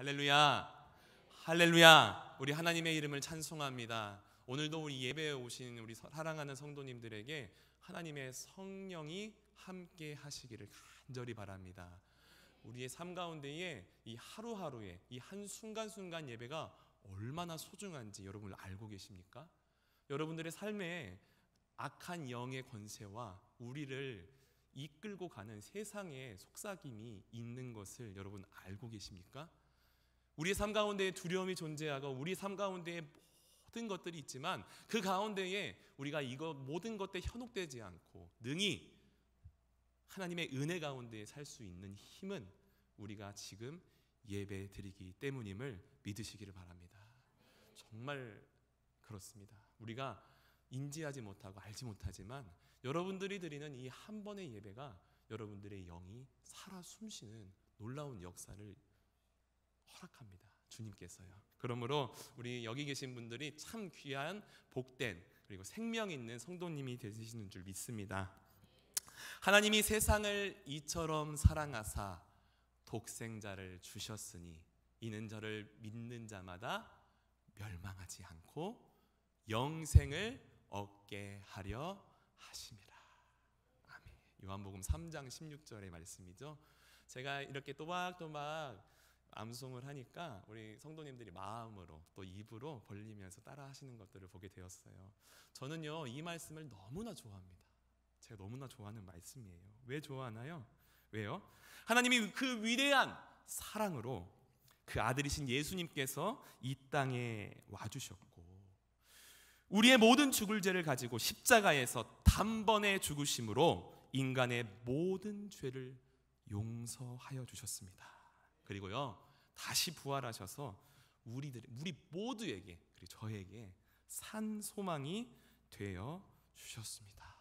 할렐루야. 할렐루야. 우리 하나님의 이름을 찬송합니다. 오늘도 우리 예배에 오신 우리 사랑하는 성도님들에게 하나님의 성령이 함께 하시기를 간절히 바랍니다. 우리의 삶 가운데에 이 하루하루에 이 한 순간순간 예배가 얼마나 소중한지 여러분 알고 계십니까? 여러분들의 삶에 악한 영의 권세와 우리를 이끌고 가는 세상의 속삭임이 있는 것을 여러분 알고 계십니까? 우리 삶 가운데에 두려움이 존재하고 우리 삶 가운데에 모든 것들이 있지만 그 가운데에 우리가 이거 모든 것에 들 현혹되지 않고 능히 하나님의 은혜 가운데에 살 수 있는 힘은 우리가 지금 예배 드리기 때문임을 믿으시기를 바랍니다. 정말 그렇습니다. 우리가 인지하지 못하고 알지 못하지만 여러분들이 드리는 이 한 번의 예배가 여러분들의 영이 살아 숨쉬는 놀라운 역사를 허락합니다. 주님께서요. 그러므로 우리 여기 계신 분들이 참 귀한 복된 그리고 생명 있는 성도님이 되시는 줄 믿습니다. 하나님이 세상을 이처럼 사랑하사 독생자를 주셨으니 이는 저를 믿는 자마다 멸망하지 않고 영생을 얻게 하려 하심이라. 아멘. 요한복음 3장 16절의 말씀이죠. 제가 이렇게 또박또박 암송을 하니까 우리 성도님들이 마음으로 또 입으로 벌리면서 따라 하시는 것들을 보게 되었어요. 저는요, 이 말씀을 너무나 좋아합니다. 제가 너무나 좋아하는 말씀이에요. 왜 좋아하나요? 왜요? 하나님이 그 위대한 사랑으로 그 아들이신 예수님께서 이 땅에 와주셨고, 우리의 모든 죽을 죄를 가지고 십자가에서 단번에 죽으심으로 인간의 모든 죄를 용서하여 주셨습니다. 그리고요 다시 부활하셔서 우리들 우리 모두에게 그리고 저에게 산 소망이 되어 주셨습니다.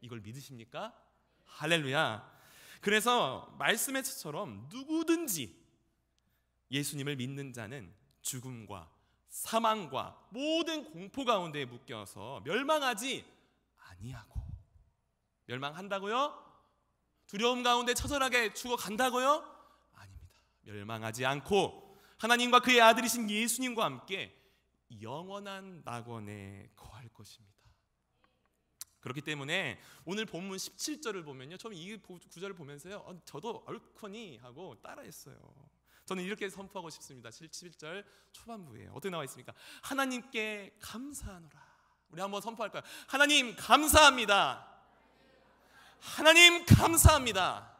이걸 믿으십니까? 할렐루야. 그래서 말씀의 처럼 누구든지 예수님을 믿는 자는 죽음과 사망과 모든 공포 가운데 묶여서 멸망하지 아니하고 멸망한다고요? 두려움 가운데 처절하게 죽어 간다고요? 멸망하지 않고 하나님과 그의 아들이신 예수님과 함께 영원한 낙원에 거할 것입니다. 그렇기 때문에 오늘 본문 17절을 보면요. 처음 이 구절을 보면서요. 어, 저도 얼커니 하고 따라했어요. 저는 이렇게 선포하고 싶습니다. 17절 초반부에 어떻게 나와 있습니까? 하나님께 감사하노라. 우리 한번 선포할까요? 하나님 감사합니다. 하나님 감사합니다.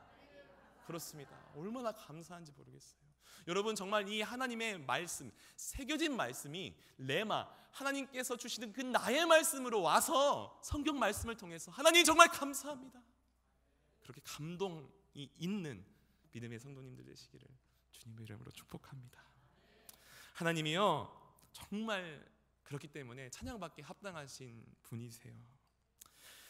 그렇습니다. 얼마나 감사한지 모르겠어요. 여러분 정말 이 하나님의 말씀, 새겨진 말씀이 레마 하나님께서 주시는 그 나의 말씀으로 와서 성경 말씀을 통해서 하나님 정말 감사합니다. 그렇게 감동이 있는 믿음의 성도님들 되시기를 주님의 이름으로 축복합니다. 하나님이요 정말 그렇기 때문에 찬양받기 합당하신 분이세요.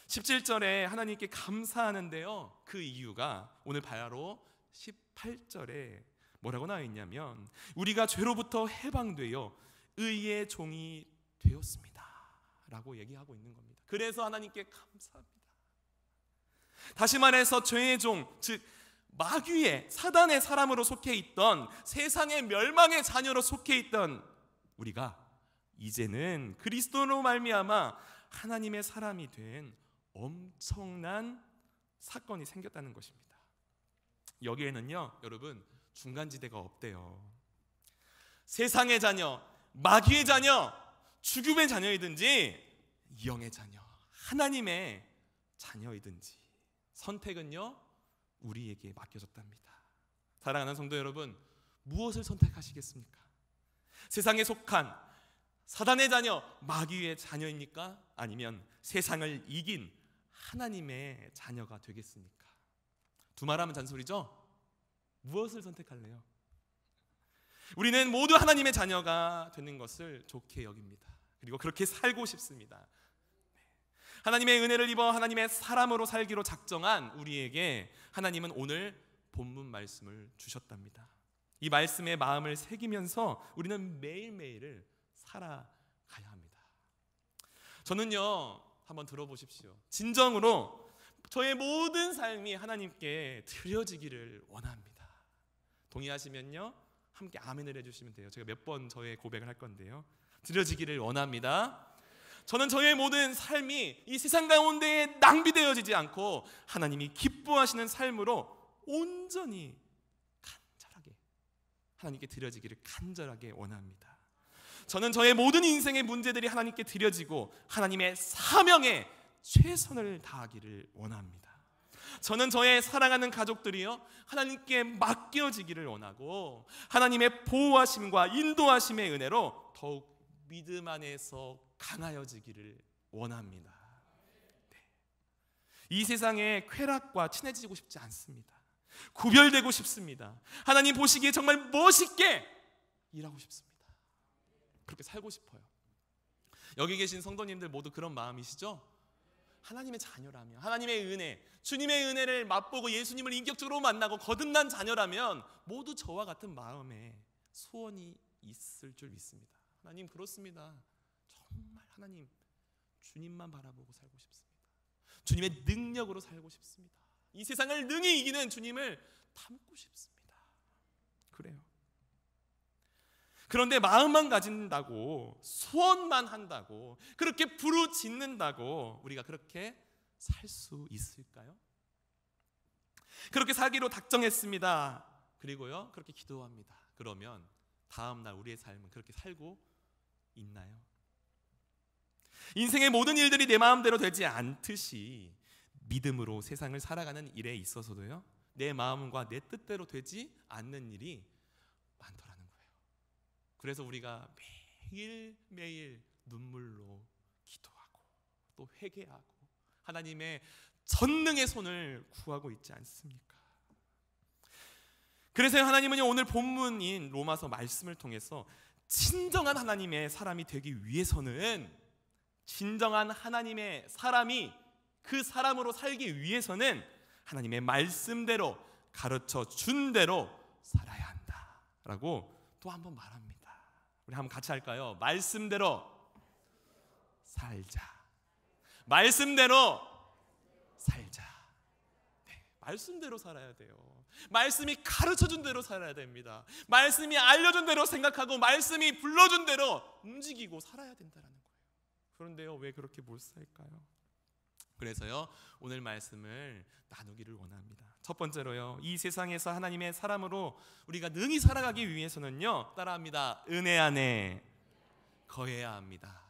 17절에 하나님께 감사하는데요. 그 이유가 오늘 바로 18절에 뭐라고 나와 있냐면 우리가 죄로부터 해방되어 의의 종이 되었습니다. 라고 얘기하고 있는 겁니다. 그래서 하나님께 감사합니다. 다시 말해서 죄의 종, 즉 마귀의 사단의 사람으로 속해 있던 세상의 멸망의 자녀로 속해 있던 우리가 이제는 그리스도로 말미암아 하나님의 사람이 된 엄청난 사건이 생겼다는 것입니다. 여기에는요, 여러분, 중간지대가 없대요. 세상의 자녀, 마귀의 자녀, 죽음의 자녀이든지, 영의 자녀, 하나님의 자녀이든지, 선택은요, 우리에게 맡겨졌답니다. 사랑하는 성도 여러분, 무엇을 선택하시겠습니까? 세상에 속한 사단의 자녀, 마귀의 자녀입니까? 아니면 세상을 이긴 하나님의 자녀가 되겠습니까? 두말하면 잔소리죠? 무엇을 선택할래요? 우리는 모두 하나님의 자녀가 되는 것을 좋게 여깁니다. 그리고 그렇게 살고 싶습니다. 네. 하나님의 은혜를 입어 하나님의 사람으로 살기로 작정한 우리에게 하나님은 오늘 본문 말씀을 주셨답니다. 이 말씀의 마음을 새기면서 우리는 매일매일을 살아가야 합니다. 저는요, 한번 들어보십시오. 진정으로 저의 모든 삶이 하나님께 드려지기를 원합니다. 동의하시면요. 함께 아멘을 해주시면 돼요. 제가 몇 번 저의 고백을 할 건데요. 드려지기를 원합니다. 저는 저의 모든 삶이 이 세상 가운데 낭비되어지지 않고 하나님이 기뻐하시는 삶으로 온전히 간절하게 하나님께 드려지기를 간절하게 원합니다. 저는 저의 모든 인생의 문제들이 하나님께 드려지고 하나님의 사명에 최선을 다하기를 원합니다. 저는 저의 사랑하는 가족들이요 하나님께 맡겨지기를 원하고 하나님의 보호하심과 인도하심의 은혜로 더욱 믿음 안에서 강하여지기를 원합니다. 네. 이 세상의 쾌락과 친해지고 싶지 않습니다. 구별되고 싶습니다. 하나님 보시기에 정말 멋있게 일하고 싶습니다. 그렇게 살고 싶어요. 여기 계신 성도님들 모두 그런 마음이시죠? 하나님의 자녀라면 하나님의 은혜, 주님의 은혜를 맛보고 예수님을 인격적으로 만나고 거듭난 자녀라면 모두 저와 같은 마음에 소원이 있을 줄 믿습니다. 하나님 그렇습니다. 정말 하나님 주님만 바라보고 살고 싶습니다. 주님의 능력으로 살고 싶습니다. 이 세상을 능히 이기는 주님을 닮고 싶습니다. 그래요. 그런데 마음만 가진다고 소원만 한다고 그렇게 부르짖는다고 우리가 그렇게 살 수 있을까요? 그렇게 살기로 작정했습니다. 그리고요. 그렇게 기도합니다. 그러면 다음 날 우리의 삶은 그렇게 살고 있나요? 인생의 모든 일들이 내 마음대로 되지 않듯이 믿음으로 세상을 살아가는 일에 있어서도요. 내 마음과 내 뜻대로 되지 않는 일이 많더라. 그래서 우리가 매일매일 눈물로 기도하고 또 회개하고 하나님의 전능의 손을 구하고 있지 않습니까? 그래서 하나님은 오늘 본문인 로마서 말씀을 통해서 진정한 하나님의 사람이 되기 위해서는 진정한 하나님의 사람이 그 사람으로 살기 위해서는 하나님의 말씀대로 가르쳐 준 대로 살아야 한다라고 또한번 말합니다. 우리 한번 같이 할까요? 말씀대로 살자. 말씀대로 살자. 네, 말씀대로 살아야 돼요. 말씀이 가르쳐 준 대로 살아야 됩니다. 말씀이 알려준 대로 생각하고 말씀이 불러준 대로 움직이고 살아야 된다는 거예요. 그런데요, 왜 그렇게 못 살까요? 그래서요, 오늘 말씀을 나누기를 원합니다. 첫 번째로요. 이 세상에서 하나님의 사람으로 우리가 능히 살아가기 위해서는요. 따라합니다. 은혜 안에 거해야 합니다.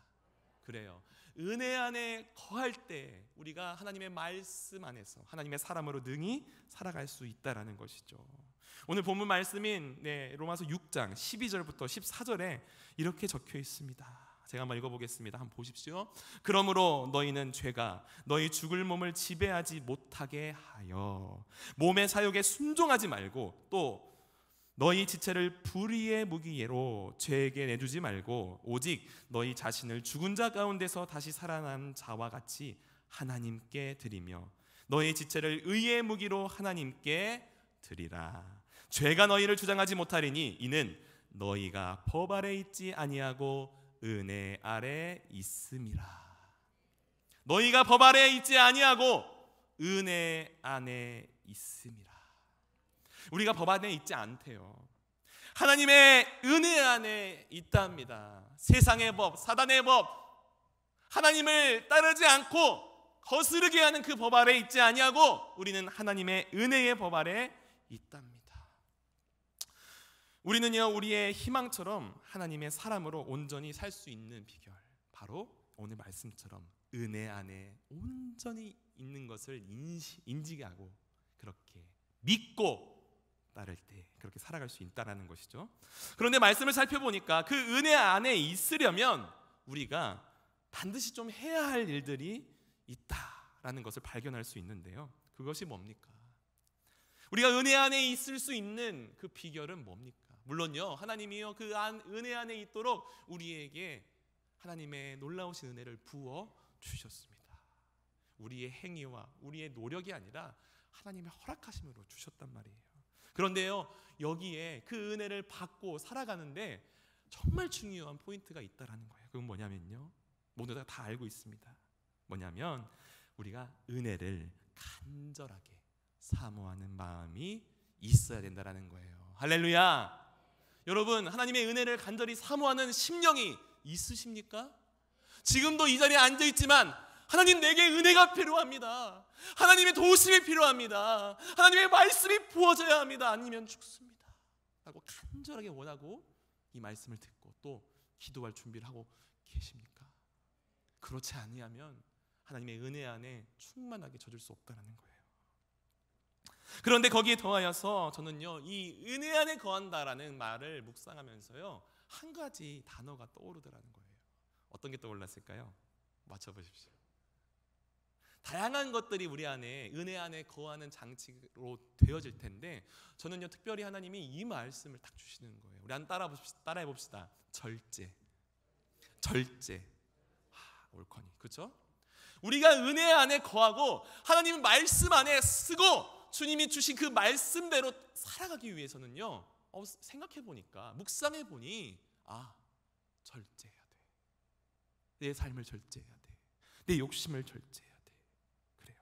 그래요. 은혜 안에 거할 때 우리가 하나님의 말씀 안에서 하나님의 사람으로 능히 살아갈 수 있다라는 것이죠. 오늘 본문 말씀인 네, 로마서 6장 12절부터 14절에 이렇게 적혀 있습니다. 제가 한번 읽어보겠습니다. 한번 보십시오. 그러므로 너희는 죄가 너희 죽을 몸을 지배하지 못하게 하여 몸의 사욕에 순종하지 말고 또 너희 지체를 불의의 무기예로 죄에게 내주지 말고 오직 너희 자신을 죽은 자 가운데서 다시 살아난 자와 같이 하나님께 드리며 너희 지체를 의의 무기로 하나님께 드리라. 죄가 너희를 주장하지 못하리니 이는 너희가 법 아래 있지 아니하고 은혜 아래 있음이라. 너희가 법 아래 있지 아니하고 은혜 안에 있음이라. 우리가 법 안에 있지 않대요. 하나님의 은혜 안에 있답니다. 세상의 법, 사단의 법, 하나님을 따르지 않고 거스르게 하는 그 법 아래 있지 아니하고 우리는 하나님의 은혜의 법 아래 있답니다. 우리는요 우리의 희망처럼 하나님의 사람으로 온전히 살 수 있는 비결 바로 오늘 말씀처럼 은혜 안에 온전히 있는 것을 인식, 인지하고 그렇게 믿고 따를 때 그렇게 살아갈 수 있다라는 것이죠. 그런데 말씀을 살펴보니까 그 은혜 안에 있으려면 우리가 반드시 좀 해야 할 일들이 있다라는 것을 발견할 수 있는데요. 그것이 뭡니까? 우리가 은혜 안에 있을 수 있는 그 비결은 뭡니까? 물론요, 하나님이요, 그 안, 은혜 안에 있도록 우리에게 하나님의 놀라우신 은혜를 부어 주셨습니다. 우리의 행위와 우리의 노력이 아니라 하나님의 허락하심으로 주셨단 말이에요. 그런데요, 여기에 그 은혜를 받고 살아가는데 정말 중요한 포인트가 있다라는 거예요. 그건 뭐냐면요. 모두 다 알고 있습니다. 뭐냐면 우리가 은혜를 간절하게 사모하는 마음이 있어야 된다라는 거예요. 할렐루야. 여러분 하나님의 은혜를 간절히 사모하는 심령이 있으십니까? 지금도 이 자리에 앉아 있지만 하나님 내게 은혜가 필요합니다. 하나님의 도심이 필요합니다. 하나님의 말씀이 부어져야 합니다. 아니면 죽습니다. 라고 간절하게 원하고 이 말씀을 듣고 또 기도할 준비를 하고 계십니까? 그렇지 아니하면 하나님의 은혜 안에 충만하게 젖을 수 없다는 거예요. 그런데 거기에 더하여서 저는요 이 은혜 안에 거한다라는 말을 묵상하면서요 한 가지 단어가 떠오르더라는 거예요. 어떤 게 떠올랐을까요? 맞춰보십시오. 다양한 것들이 우리 안에 은혜 안에 거하는 장치로 되어질 텐데 저는요 특별히 하나님이 이 말씀을 딱 주시는 거예요. 우리 한 따라 해봅시다 따라해 봅시다. 절제, 절제. 하, 올커니 그렇죠? 우리가 은혜 안에 거하고 하나님 말씀 안에 쓰고 주님이 주신 그 말씀대로 살아가기 위해서는요. 어, 생각해 보니까 묵상해 보니 아 절제해야 돼. 내 삶을 절제해야 돼. 내 욕심을 절제해야 돼. 그래요.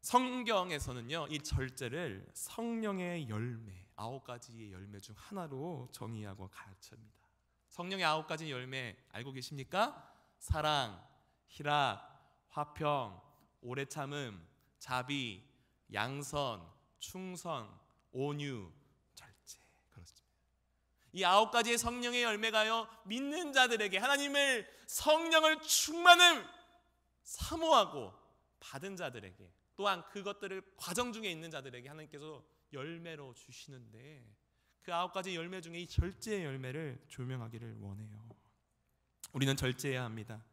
성경에서는요 이 절제를 성령의 열매 아홉 가지의 열매 중 하나로 정의하고 가르칩니다. 성령의 아홉 가지 열매 알고 계십니까? 사랑, 희락, 화평, 오래 참음, 자비, 양선, 충성, 온유, 절제 그렇습니다. 이 아홉 가지의 성령의 열매가요 믿는 자들에게 하나님을 성령을 충만을 사모하고 받은 자들에게 또한 그것들을 과정 중에 있는 자들에게 하나님께서 열매로 주시는데 그 아홉 가지 열매 중에 이 절제의 열매를 조명하기를 원해요. 우리는 절제해야 합니다.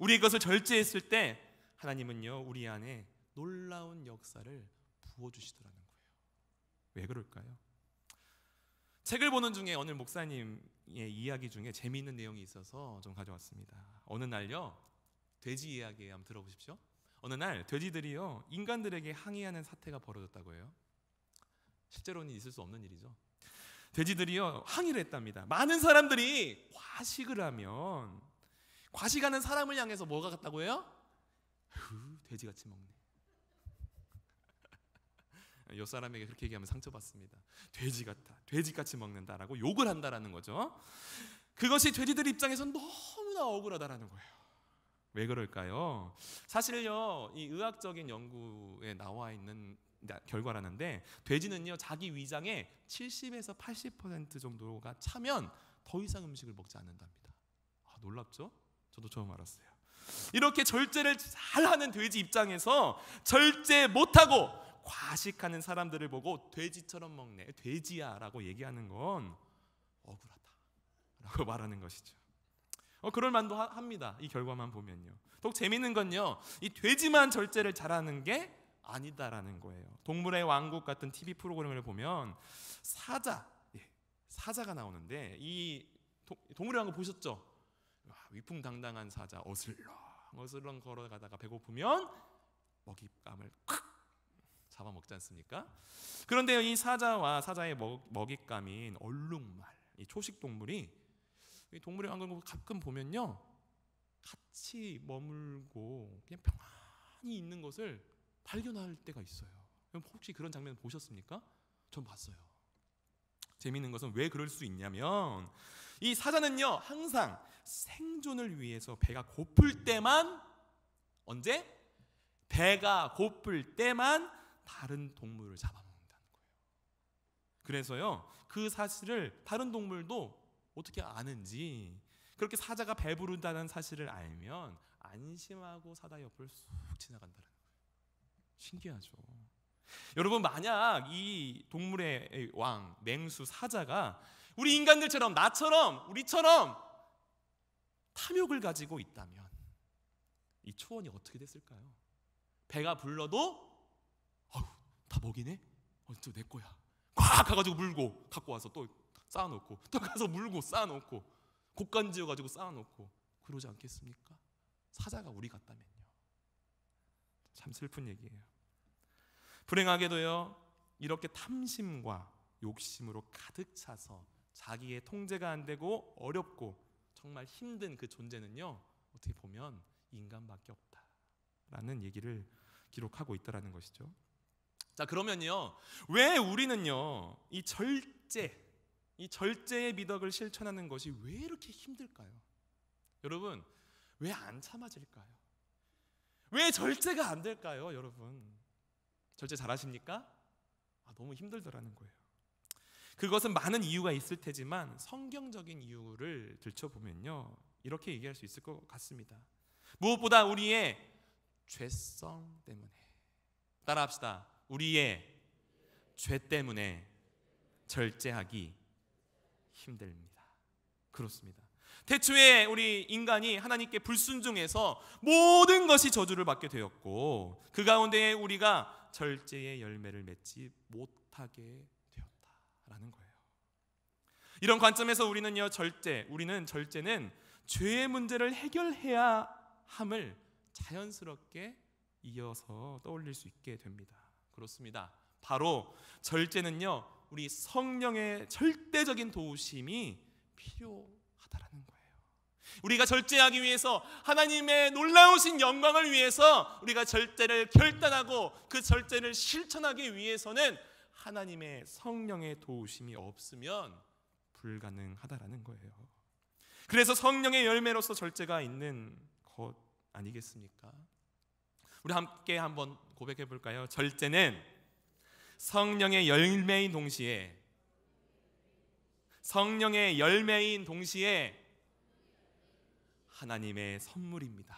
우리 이것을 절제했을 때 하나님은요 우리 안에 놀라운 역사를 부어주시더라는 거예요. 왜 그럴까요? 책을 보는 중에 어느 목사님의 이야기 중에 재미있는 내용이 있어서 좀 가져왔습니다. 어느 날요, 돼지 이야기 한번 들어보십시오. 어느 날 돼지들이요 인간들에게 항의하는 사태가 벌어졌다고 해요. 실제로는 있을 수 없는 일이죠. 돼지들이요 항의를 했답니다. 많은 사람들이 과식을 하면 과식하는 사람을 향해서 뭐가 같다고 해요? 돼지같이 먹네. 옆 사람에게 그렇게 얘기하면 상처받습니다. 돼지 같아, 돼지같이 먹는다라고 욕을 한다라는 거죠. 그것이 돼지들 입장에선 너무나 억울하다라는 거예요. 왜 그럴까요? 사실요, 이 의학적인 연구에 나와 있는 결과라는데 돼지는요 자기 위장의 70에서 80% 정도가 차면 더 이상 음식을 먹지 않는답니다. 아, 놀랍죠? 저도 처음 알았어요. 이렇게 절제를 잘하는 돼지 입장에서 절제 못하고 과식하는 사람들을 보고 돼지처럼 먹네, 돼지야 라고 얘기하는 건 억울하다 라고 말하는 것이죠. 어, 그럴 만도 하, 합니다. 이 결과만 보면요. 더욱 재밌는 건요. 이 돼지만 절제를 잘하는 게 아니다라는 거예요. 동물의 왕국 같은 TV 프로그램을 보면 사자, 예, 사자가 나오는데 이 도, 동물의 왕국 보셨죠? 와, 아, 위풍당당한 사자 어슬렁 어슬렁 걸어가다가 배고프면 먹잇감을 콱 잡아먹지 않습니까? 그런데 요이 사자와 사자의 먹, 잇감인 얼룩말, 이 초식 동물이 이 동물의 왕국을 가끔 보면요 같이 머물고 그냥 평안히 있는 것을 발견할 때가 있어요. 혹시 그런 장면 보셨습니까? 전 봤어요. 재밌는 것은 왜 그럴 수 있냐면 이 사자는요 항상 생존을 위해서 배가 고플 때만 언제 배가 고플 때만 다른 동물을 잡아먹는다는 거예요. 그래서요, 그 사실을 다른 동물도 어떻게 아는지 그렇게 사자가 배부르다는 사실을 알면 안심하고 사다 옆을 쑥 지나간다는 거예요. 신기하죠. 여러분 만약 이 동물의 왕 맹수 사자가 우리 인간들처럼 나처럼 우리처럼 탐욕을 가지고 있다면 이 초원이 어떻게 됐을까요? 배가 불러도 다 먹이네? 어, 저내 거야. 꽉 가가지고 물고 갖고 와서 또 쌓아놓고 또 가서 물고 쌓아놓고 곡간지어 가지고 쌓아놓고 그러지 않겠습니까? 사자가 우리 같다면요. 참 슬픈 얘기예요. 불행하게도요. 이렇게 탐심과 욕심으로 가득 차서 자기의 통제가 안 되고 어렵고 정말 힘든 그 존재는요. 어떻게 보면 인간밖에 없다라는 얘기를 기록하고 있다라는 것이죠. 자, 그러면요. 왜 우리는요. 이 절제, 이 절제의 미덕을 실천하는 것이 왜 이렇게 힘들까요? 여러분, 왜 안 참아질까요? 왜 절제가 안 될까요, 여러분? 절제 잘하십니까? 아, 너무 힘들더라는 거예요. 그것은 많은 이유가 있을 테지만 성경적인 이유를 들춰보면요. 이렇게 얘기할 수 있을 것 같습니다. 무엇보다 우리의 죄성 때문에. 따라합시다. 우리의 죄 때문에 절제하기 힘듭니다. 그렇습니다. 태초에 우리 인간이 하나님께 불순종해서 모든 것이 저주를 받게 되었고 그 가운데 우리가 절제의 열매를 맺지 못하게 되었다라는 거예요. 이런 관점에서 우리는요 절제, 우리는 절제는 죄의 문제를 해결해야 함을 자연스럽게 이어서 떠올릴 수 있게 됩니다. 그렇습니다. 바로 절제는요, 우리 성령의 절대적인 도우심이 필요하다라는 거예요. 우리가 절제하기 위해서 하나님의 놀라우신 영광을 위해서 우리가 절제를 결단하고 그 절제를 실천하기 위해서는 하나님의 성령의 도우심이 없으면 불가능하다라는 거예요. 그래서 성령의 열매로서 절제가 있는 것 아니겠습니까? 우리 함께 한번 고백해 볼까요? 절제는 성령의 열매인 동시에 성령의 열매인 동시에 하나님의 선물입니다.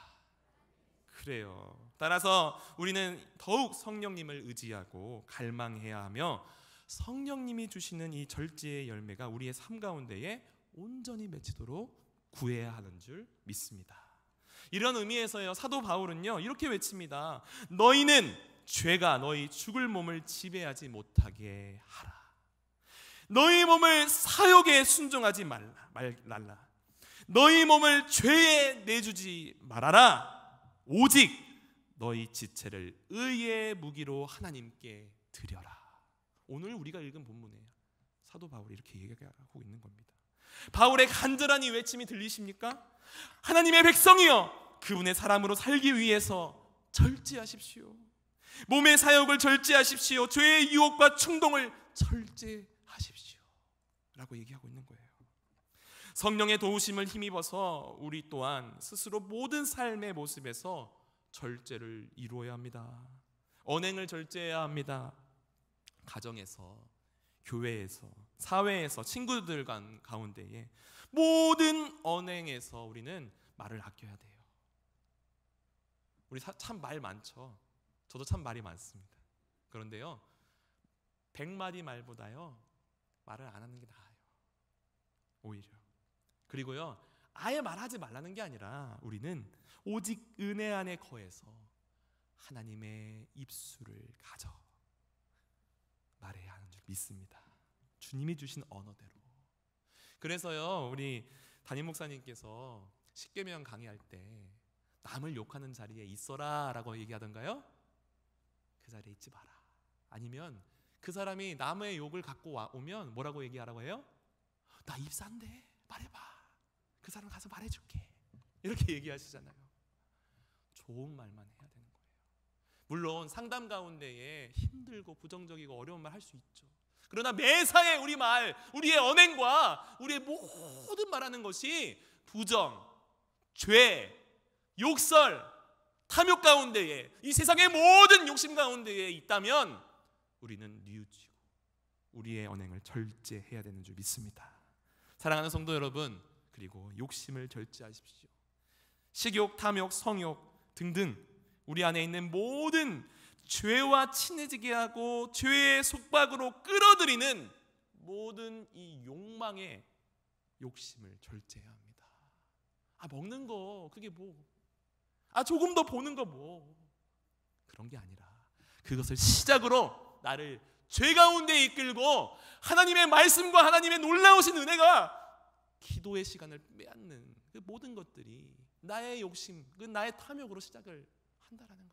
그래요. 따라서 우리는 더욱 성령님을 의지하고 갈망해야 하며 성령님이 주시는 이 절제의 열매가 우리의 삶 가운데에 온전히 맺히도록 구해야 하는 줄 믿습니다. 이런 의미에서요. 사도 바울은요. 이렇게 외칩니다. 너희는 죄가 너희 죽을 몸을 지배하지 못하게 하라. 너희 몸을 사욕에 순종하지 말라. 말라. 너희 몸을 죄에 내주지 말아라. 오직 너희 지체를 의의 무기로 하나님께 드려라. 오늘 우리가 읽은 본문에 사도 바울이 이렇게 얘기하고 있는 겁니다. 바울의 간절한 이 외침이 들리십니까? 하나님의 백성이여 그분의 사람으로 살기 위해서 절제하십시오. 몸의 사역을 절제하십시오. 죄의 유혹과 충동을 절제하십시오. 라고 얘기하고 있는 거예요. 성령의 도우심을 힘입어서 우리 또한 스스로 모든 삶의 모습에서 절제를 이루어야 합니다. 언행을 절제해야 합니다. 가정에서, 교회에서, 사회에서 친구들 간 가운데에 모든 언행에서 우리는 말을 아껴야 돼요. 우리 참 말 많죠. 저도 참 말이 많습니다. 그런데요. 100마디 말보다요. 말을 안 하는 게 나아요. 오히려. 그리고요. 아예 말하지 말라는 게 아니라 우리는 오직 은혜 안에 거해서 하나님의 입술을 가져 말해야 하는 줄 믿습니다. 주님이 주신 언어대로. 그래서요, 우리 담임 목사님께서 십계명 강의할 때 남을 욕하는 자리에 있어라라고 얘기하던가요? 그 자리에 있지 마라. 아니면 그 사람이 남의 욕을 갖고 와, 오면 뭐라고 얘기하라고 해요? 나 입사인데 말해봐. 그 사람 가서 말해줄게. 이렇게 얘기하시잖아요. 좋은 말만 해야 되는 거예요. 물론 상담 가운데에 힘들고 부정적이고 어려운 말 할 수 있죠. 그러나 매사에 우리 말, 우리의 언행과 우리의 모든 말하는 것이 부정, 죄, 욕설, 탐욕 가운데에 이 세상의 모든 욕심 가운데에 있다면 우리는 뉘우치고 우리의 언행을 절제해야 되는 줄 믿습니다. 사랑하는 성도 여러분, 그리고 욕심을 절제하십시오. 식욕, 탐욕, 성욕 등등 우리 안에 있는 모든 죄와 친해지게 하고 죄의 속박으로 끌어들이는 모든 이 욕망의 욕심을 절제해야 합니다. 아 먹는 거 그게 뭐? 아 조금 더 보는 거 뭐? 그런 게 아니라 그것을 시작으로 나를 죄 가운데 이끌고 하나님의 말씀과 하나님의 놀라우신 은혜가 기도의 시간을 빼앗는 그 모든 것들이 나의 욕심, 그 나의 탐욕으로 시작을 한다라는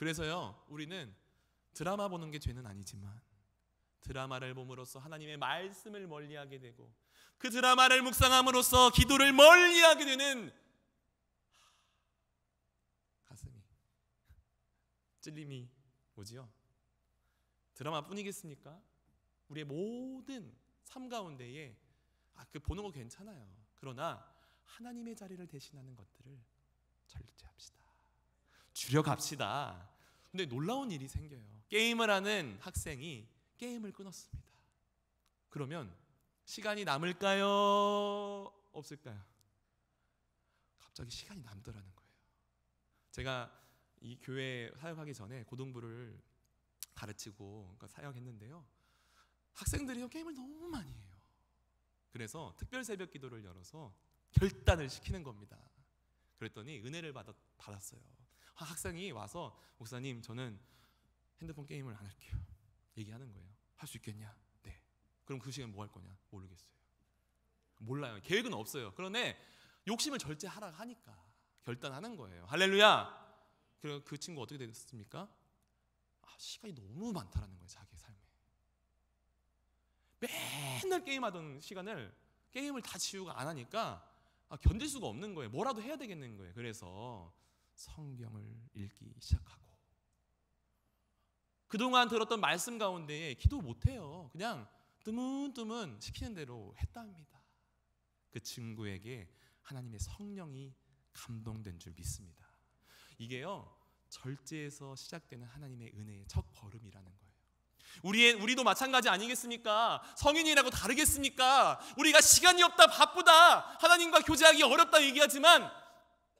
그래서요, 우리는 드라마 보는 게 죄는 아니지만 드라마를 봄으로써 하나님의 말씀을 멀리하게 되고 그 드라마를 묵상함으로써 기도를 멀리하게 되는 가슴이 찔림이 오지요. 드라마뿐이겠습니까? 우리의 모든 삶 가운데에 아, 그 보는 거 괜찮아요. 그러나 하나님의 자리를 대신하는 것들을 절제합시다. 줄여갑시다. 근데 놀라운 일이 생겨요. 게임을 하는 학생이 게임을 끊었습니다. 그러면 시간이 남을까요? 없을까요? 갑자기 시간이 남더라는 거예요. 제가 이 교회 사역하기 전에 고등부를 가르치고 그러니까 사역했는데요. 학생들이 게임을 너무 많이 해요. 그래서 특별 새벽 기도를 열어서 결단을 시키는 겁니다. 그랬더니 은혜를 받았, 받았어요. 학생이 와서 목사님 저는 핸드폰 게임을 안 할게요. 얘기하는 거예요. 할 수 있겠냐? 네. 그럼 그 시간 뭐 할 거냐? 모르겠어요. 몰라요. 계획은 없어요. 그런데 욕심을 절제하라 하니까 결단하는 거예요. 할렐루야. 그리그 친구 어떻게 됐습니까? 아, 시간이 너무 많다라는 거예요. 자기 삶에. 맨날 게임하던 시간을 게임을 다 지우고 안 하니까 아, 견딜 수가 없는 거예요. 뭐라도 해야 되겠는 거예요. 그래서 성경을 읽기 시작하고 그동안 들었던 말씀 가운데 기도 못해요. 그냥 뜨문뜨문 시키는 대로 했답니다. 그 친구에게 하나님의 성령이 감동된 줄 믿습니다. 이게요, 절제에서 시작되는 하나님의 은혜의 첫 걸음이라는 거예요. 우리의, 우리도 마찬가지 아니겠습니까? 성인이라고 다르겠습니까? 우리가 시간이 없다, 바쁘다, 하나님과 교제하기 어렵다 얘기하지만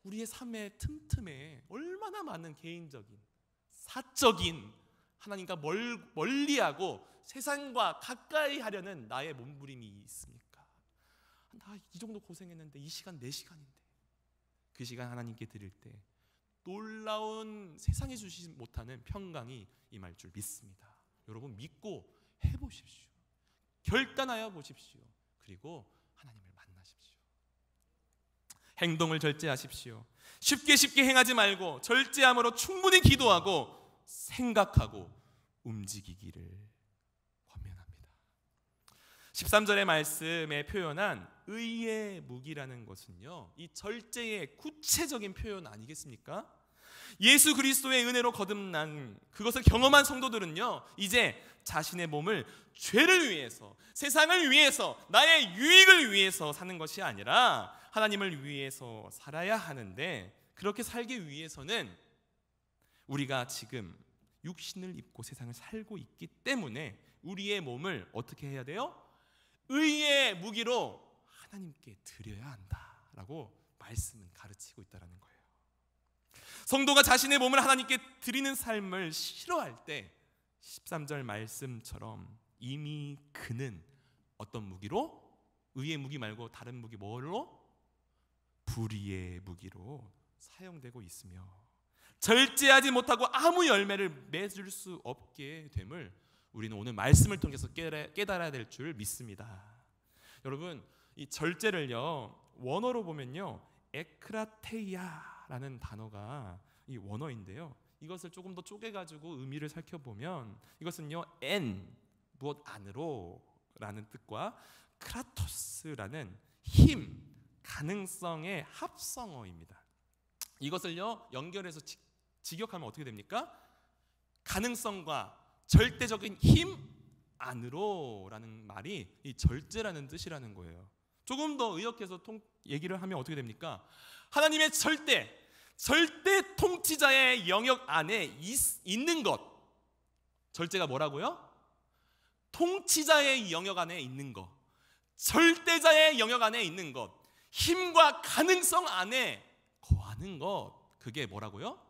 우리의 삶의 틈틈에 얼마나 많은 개인적인 사적인 하나님과 멀, 멀리하고 세상과 가까이 하려는 나의 몸부림이 있습니까? 나 이 정도 고생했는데 이 시간 내 시간인데 그 시간 하나님께 드릴 때 놀라운 세상에 주시지 못하는 평강이 임할 줄 믿습니다. 여러분 믿고 해보십시오. 결단하여 보십시오. 그리고 행동을 절제하십시오. 쉽게 쉽게 행하지 말고 절제함으로 충분히 기도하고 생각하고 움직이기를 권면합니다. 13절의 말씀에 표현한 의의 무기라는 것은요. 이 절제의 구체적인 표현 아니겠습니까? 예수 그리스도의 은혜로 거듭난 그것을 경험한 성도들은요. 이제 자신의 몸을 죄를 위해서, 세상을 위해서, 나의 유익을 위해서 사는 것이 아니라 하나님을 위해서 살아야 하는데 그렇게 살기 위해서는 우리가 지금 육신을 입고 세상을 살고 있기 때문에 우리의 몸을 어떻게 해야 돼요? 의의 무기로 하나님께 드려야 한다라고 말씀은 가르치고 있다라는 거예요. 성도가 자신의 몸을 하나님께 드리는 삶을 싫어할 때 13절 말씀처럼 이미 그는 어떤 무기로 의의 무기 말고 다른 무기 뭘로 불의의 무기로 사용되고 있으며 절제하지 못하고 아무 열매를 맺을 수 없게 됨을 우리는 오늘 말씀을 통해서 깨달아야 될 줄 믿습니다. 여러분 이 절제를요 원어로 보면요 에크라테이아라는 단어가 이 원어인데요 이것을 조금 더 쪼개가지고 의미를 살펴보면 이것은요 엔 무엇 안으로라는 뜻과 크라토스라는 힘 가능성의 합성어입니다. 이것을요 연결해서 지, 직역하면 어떻게 됩니까? 가능성과 절대적인 힘 안으로라는 말이 이 절제라는 뜻이라는 거예요. 조금 더 의역해서 통, 얘기를 하면 어떻게 됩니까? 하나님의 절대, 절대 통치자의 영역 안에 있, 있는 것. 절제가 뭐라고요? 통치자의 영역 안에 있는 것. 절대자의 영역 안에 있는 것. 힘과 가능성 안에 거하는 것 그게 뭐라고요?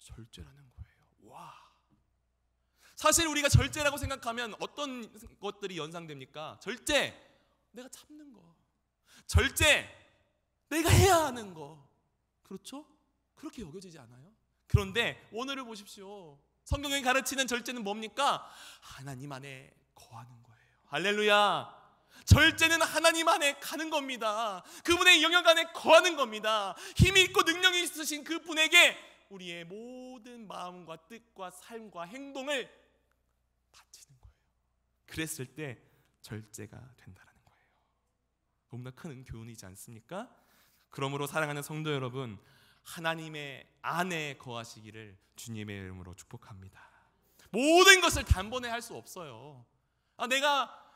절제라는 거예요. 와. 사실 우리가 절제라고 생각하면 어떤 것들이 연상됩니까? 절제 내가 참는 거. 절제 내가 해야 하는 거. 그렇죠? 그렇게 여겨지지 않아요? 그런데 오늘을 보십시오. 성경이 가르치는 절제는 뭡니까? 하나님 안에 거하는 거예요. 할렐루야. 절제는 하나님 안에 가는 겁니다. 그분의 영역 안에 거하는 겁니다. 힘이 있고 능력이 있으신 그분에게 우리의 모든 마음과 뜻과 삶과 행동을 바치는 거예요. 그랬을 때 절제가 된다라는 거예요. 너무나 큰 교훈이지 않습니까? 그러므로 사랑하는 성도 여러분, 하나님의 안에 거하시기를 주님의 이름으로 축복합니다. 모든 것을 단번에 할 수 없어요. 아, 내가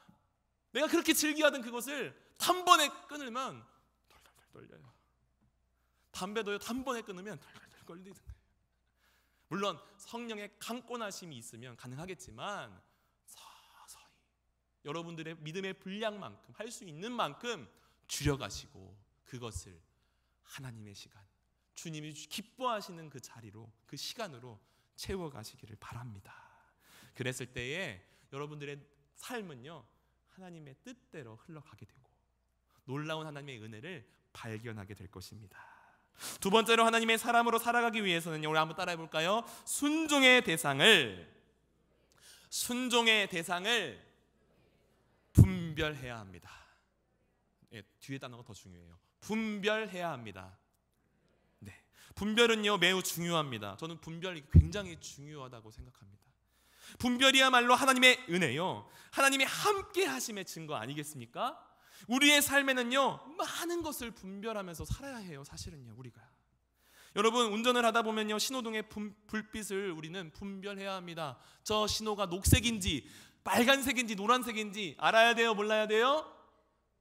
내가 그렇게 즐겨하던 그것을 단 번에 끊으면 덜덜덜 떨려요. 담배도요 한 번에 끊으면 덜덜덜 걸리는 거예요. 물론 성령의 강권하심이 있으면 가능하겠지만 서서히 여러분들의 믿음의 분량만큼 할 수 있는 만큼 줄여가시고 그것을 하나님의 시간, 주님이 기뻐하시는 그 자리로 그 시간으로 채워가시기를 바랍니다. 그랬을 때에 여러분들의 삶은요 하나님의 뜻대로 흘러가게 되고 놀라운 하나님의 은혜를 발견하게 될 것입니다. 두 번째로 하나님의 사람으로 살아가기 위해서는요. 우 한번 따라해 볼까요? 순종의 대상을 순종의 대상을 분별해야 합니다. 예, 뒤에 단어가 더 중요해요. 분별해야 합니다. 네. 분별은요 매우 중요합니다. 저는 분별이 굉장히 중요하다고 생각합니다. 분별이야말로 하나님의 은혜요. 하나님이 함께 하심의 증거 아니겠습니까? 우리의 삶에는요. 많은 것을 분별하면서 살아야 해요. 사실은요. 우리가. 여러분 운전을 하다 보면요. 신호등의 분, 불빛을 우리는 분별해야 합니다. 저 신호가 녹색인지 빨간색인지 노란색인지 알아야 돼요. 몰라야 돼요?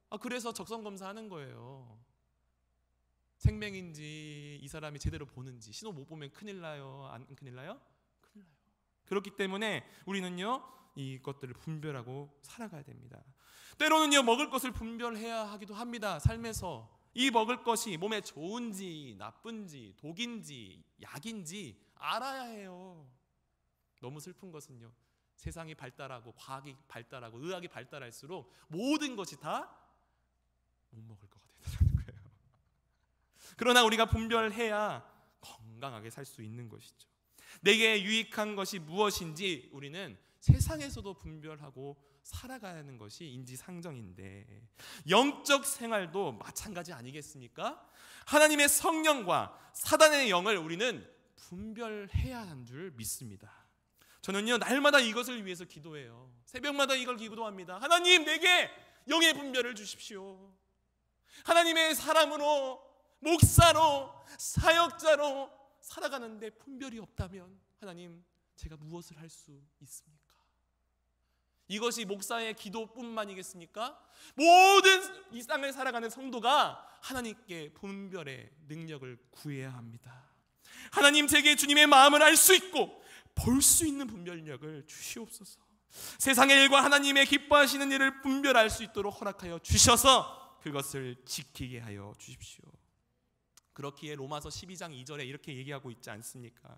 아, 그래서 적성 검사하는 거예요. 생명인지 이 사람이 제대로 보는지 신호 못 보면 큰일 나요. 안 큰일 나요? 그렇기 때문에 우리는요 이것들을 분별하고 살아가야 됩니다. 때로는요 먹을 것을 분별해야 하기도 합니다. 삶에서 이 먹을 것이 몸에 좋은지 나쁜지 독인지 약인지 알아야 해요. 너무 슬픈 것은요. 세상이 발달하고 과학이 발달하고 의학이 발달할수록 모든 것이 다 못 먹을 거가 되는 거예요. 그러나 우리가 분별해야 건강하게 살 수 있는 것이죠. 내게 유익한 것이 무엇인지 우리는 세상에서도 분별하고 살아가는 것이 인지상정인데 영적 생활도 마찬가지 아니겠습니까? 하나님의 성령과 사단의 영을 우리는 분별해야 하는 줄 믿습니다. 저는요 날마다 이것을 위해서 기도해요. 새벽마다 이걸 기도합니다. 하나님 내게 영의 분별을 주십시오. 하나님의 사람으로 목사로 사역자로 살아가는데 분별이 없다면 하나님 제가 무엇을 할 수 있습니까? 이것이 목사의 기도뿐만이겠습니까? 모든 이 땅을 살아가는 성도가 하나님께 분별의 능력을 구해야 합니다. 하나님 제게 주님의 마음을 알 수 있고 볼 수 있는 분별력을 주시옵소서. 세상의 일과 하나님의 기뻐하시는 일을 분별할 수 있도록 허락하여 주셔서 그것을 지키게 하여 주십시오. 그렇기에 로마서 12장 2절에 이렇게 얘기하고 있지 않습니까?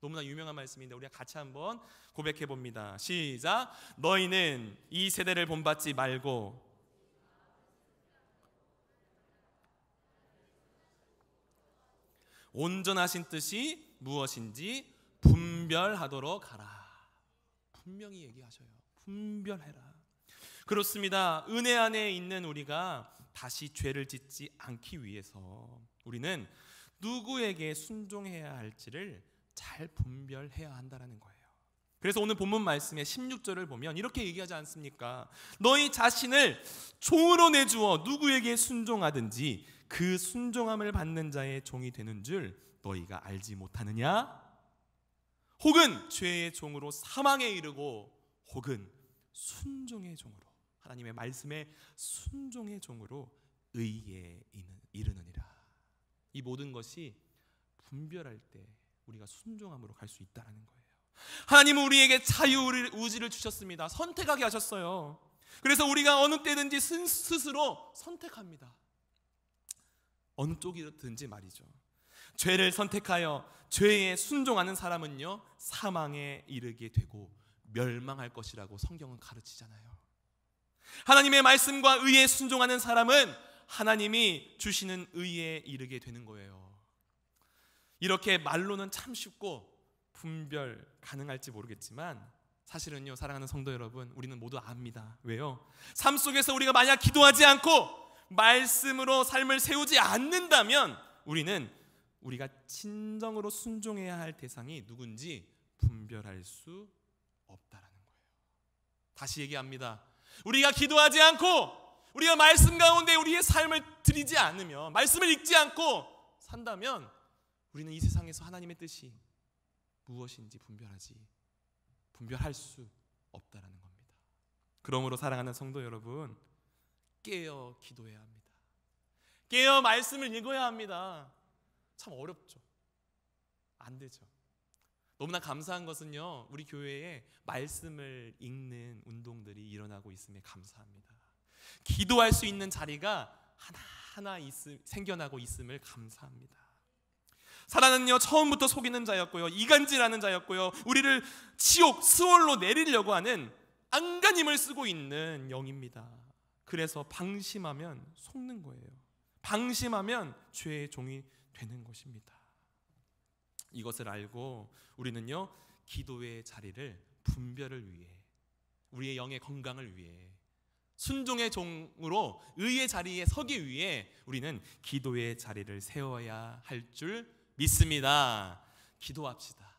너무나 유명한 말씀인데 우리가 같이 한번 고백해 봅니다. 시작. 너희는 이 세대를 본받지 말고 온전하신 뜻이 무엇인지 분별하도록 하라. 분명히 얘기하셔요. 분별해라. 그렇습니다. 은혜 안에 있는 우리가 다시 죄를 짓지 않기 위해서 우리는 누구에게 순종해야 할지를 잘 분별해야 한다라는 거예요. 그래서 오늘 본문 말씀의 16절을 보면 이렇게 얘기하지 않습니까? 너희 자신을 종으로 내주어 누구에게 순종하든지 그 순종함을 받는 자의 종이 되는 줄 너희가 알지 못하느냐? 혹은 죄의 종으로 사망에 이르고 혹은 순종의 종으로 하나님의 말씀에 순종의 종으로 의에 이르느니라. 이 모든 것이 분별할 때 우리가 순종함으로 갈 수 있다라는 거예요. 하나님은 우리에게 자유의지를 주셨습니다. 선택하게 하셨어요. 그래서 우리가 어느 때든지 스스로 선택합니다. 어느 쪽이든지 말이죠. 죄를 선택하여 죄에 순종하는 사람은요 사망에 이르게 되고 멸망할 것이라고 성경은 가르치잖아요. 하나님의 말씀과 의에 순종하는 사람은 하나님이 주시는 의에 이르게 되는 거예요. 이렇게 말로는 참 쉽고 분별 가능할지 모르겠지만 사실은요 사랑하는 성도 여러분 우리는 모두 압니다. 왜요? 삶 속에서 우리가 만약 기도하지 않고 말씀으로 삶을 세우지 않는다면 우리는 우리가 진정으로 순종해야 할 대상이 누군지 분별할 수 없다라는 거예요. 다시 얘기합니다. 우리가 기도하지 않고 우리가 말씀 가운데 우리의 삶을 드리지 않으며 말씀을 읽지 않고 산다면 우리는 이 세상에서 하나님의 뜻이 무엇인지 분별하지 분별할 수 없다라는 겁니다. 그러므로 사랑하는 성도 여러분, 깨어 기도해야 합니다. 깨어 말씀을 읽어야 합니다. 참 어렵죠. 안 되죠. 너무나 감사한 것은요, 우리 교회에 말씀을 읽는 운동들이 일어나고 있음에 감사합니다. 기도할 수 있는 자리가 하나하나 있음, 생겨나고 있음을 감사합니다. 사라는요 처음부터 속이는 자였고요 이간질하는 자였고요 우리를 지옥 스월로 내리려고 하는 안간힘을 쓰고 있는 영입니다. 그래서 방심하면 속는 거예요. 방심하면 죄의 종이 되는 것입니다. 이것을 알고 우리는요 기도의 자리를 분별을 위해 우리의 영의 건강을 위해 순종의 종으로 의의 자리에 서기 위해 우리는 기도의 자리를 세워야 할 줄 믿습니다. 기도합시다.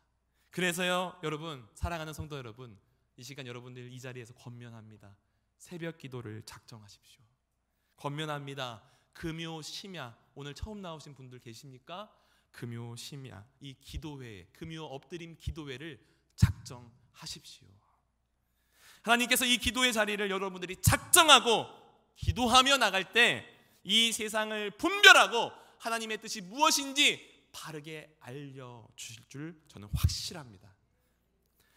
그래서요, 여러분, 사랑하는 성도 여러분, 이 시간 여러분들 이 자리에서 권면합니다. 새벽 기도를 작정하십시오. 권면합니다. 금요 심야 오늘 처음 나오신 분들 계십니까? 금요 심야 이 기도회 금요 엎드림 기도회를 작정하십시오. 하나님께서 이 기도의 자리를 여러분들이 작정하고 기도하며 나갈 때 이 세상을 분별하고 하나님의 뜻이 무엇인지 바르게 알려 주실 줄 저는 확실합니다.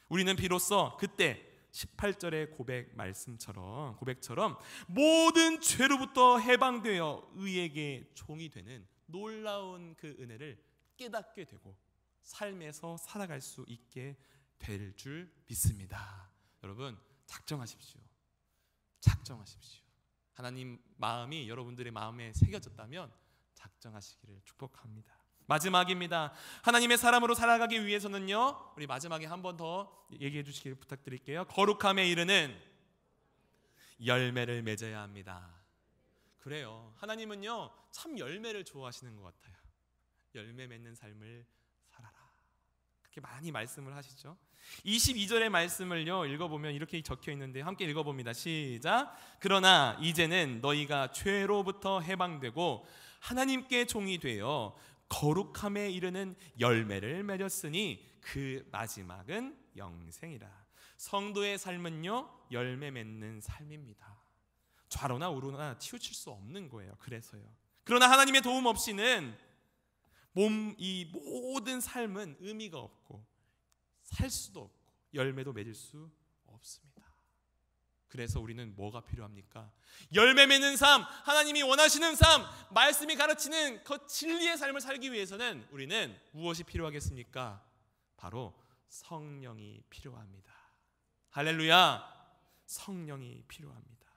우리는 비로소 그때 18절의 고백 말씀처럼 고백처럼 모든 죄로부터 해방되어 의에게 종이 되는 놀라운 그 은혜를 깨닫게 되고 삶에서 살아갈 수 있게 될 줄 믿습니다. 여러분 작정하십시오. 작정하십시오. 하나님 마음이 여러분들의 마음에 새겨졌다면 작정하시기를 축복합니다. 마지막입니다. 하나님의 사람으로 살아가기 위해서는요. 우리 마지막에 한 번 더 얘기해 주시길 부탁드릴게요. 거룩함에 이르는 열매를 맺어야 합니다. 그래요. 하나님은요. 참 열매를 좋아하시는 것 같아요. 열매 맺는 삶을 살아라. 그렇게 많이 말씀을 하시죠. 22절의 말씀을요 읽어보면 이렇게 적혀 있는데 함께 읽어봅니다. 시작. 그러나 이제는 너희가 죄로부터 해방되고 하나님께 종이 되어 거룩함에 이르는 열매를 맺었으니 그 마지막은 영생이라. 성도의 삶은요 열매 맺는 삶입니다. 좌로나 우로나 치우칠 수 없는 거예요. 그래서요. 그러나 하나님의 도움 없이는 몸 이 모든 삶은 의미가 없고 살 수도 없고 열매도 맺을 수 없습니다. 그래서 우리는 뭐가 필요합니까? 열매 맺는 삶, 하나님이 원하시는 삶, 말씀이 가르치는 그 진리의 삶을 살기 위해서는 우리는 무엇이 필요하겠습니까? 바로 성령이 필요합니다. 할렐루야! 성령이 필요합니다.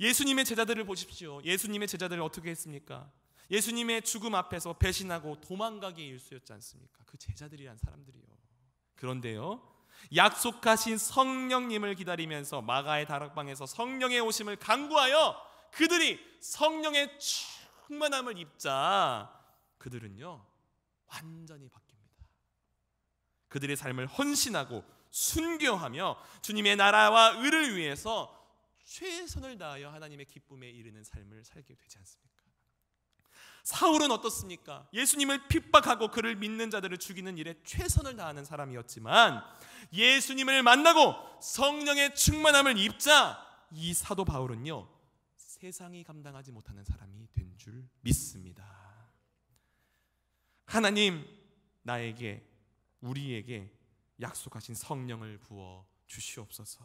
예수님의 제자들을 보십시오. 예수님의 제자들을 어떻게 했습니까? 예수님의 죽음 앞에서 배신하고 도망가기 일수였지 않습니까? 그 제자들이란 사람들이요. 그런데요. 약속하신 성령님을 기다리면서 마가의 다락방에서 성령의 오심을 간구하여 그들이 성령의 충만함을 입자 그들은요 완전히 바뀝니다. 그들의 삶을 헌신하고 순교하며 주님의 나라와 의를 위해서 최선을 다하여 하나님의 기쁨에 이르는 삶을 살게 되지 않습니까? 사울은 어떻습니까? 예수님을 핍박하고 그를 믿는 자들을 죽이는 일에 최선을 다하는 사람이었지만 예수님을 만나고 성령의 충만함을 입자 이 사도 바울은요 세상이 감당하지 못하는 사람이 된 줄 믿습니다. 하나님 나에게 우리에게 약속하신 성령을 부어 주시옵소서.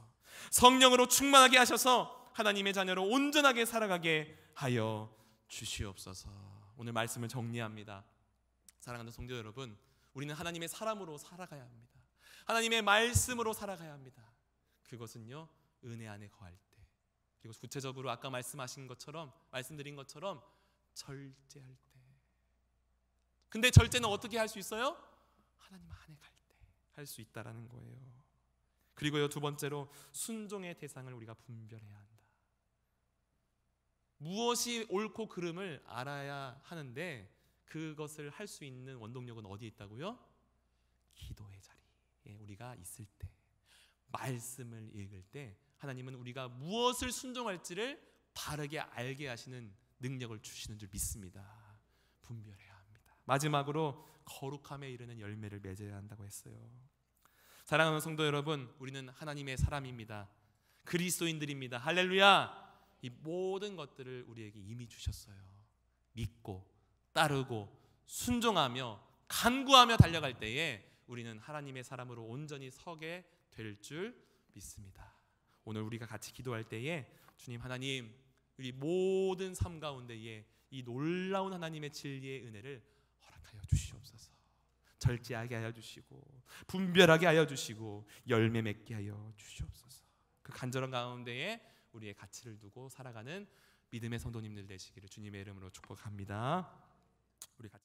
성령으로 충만하게 하셔서 하나님의 자녀로 온전하게 살아가게 하여 주시옵소서. 오늘 말씀을 정리합니다. 사랑하는 성도 여러분, 우리는 하나님의 사람으로 살아가야 합니다. 하나님의 말씀으로 살아가야 합니다. 그것은요, 은혜 안에 거할 때. 그리고 구체적으로 아까 말씀하신 것처럼 말씀드린 것처럼 절제할 때. 근데 절제는 어떻게 할 수 있어요? 하나님 안에 갈 때 할 수 있다라는 거예요. 그리고요, 두 번째로 순종의 대상을 우리가 분별해야 합니다. 무엇이 옳고 그름을 알아야 하는데 그것을 할 수 있는 원동력은 어디에 있다고요? 기도의 자리에 우리가 있을 때 말씀을 읽을 때 하나님은 우리가 무엇을 순종할지를 바르게 알게 하시는 능력을 주시는 줄 믿습니다. 분별해야 합니다. 마지막으로 거룩함에 이르는 열매를 맺어야 한다고 했어요. 사랑하는 성도 여러분, 우리는 하나님의 사람입니다. 그리스도인들입니다. 할렐루야. 이 모든 것들을 우리에게 이미 주셨어요. 믿고 따르고 순종하며 간구하며 달려갈 때에 우리는 하나님의 사람으로 온전히 서게 될 줄 믿습니다. 오늘 우리가 같이 기도할 때에 주님 하나님 우리 모든 삶 가운데에 이 놀라운 하나님의 진리의 은혜를 허락하여 주시옵소서. 절제하게 하여 주시고 분별하게 하여 주시고 열매 맺게 하여 주시옵소서. 그 간절한 가운데에 우리의 가치를 두고 살아가는 믿음의 성도님들 되시기를 주님의 이름으로 축복합니다. 우리 같이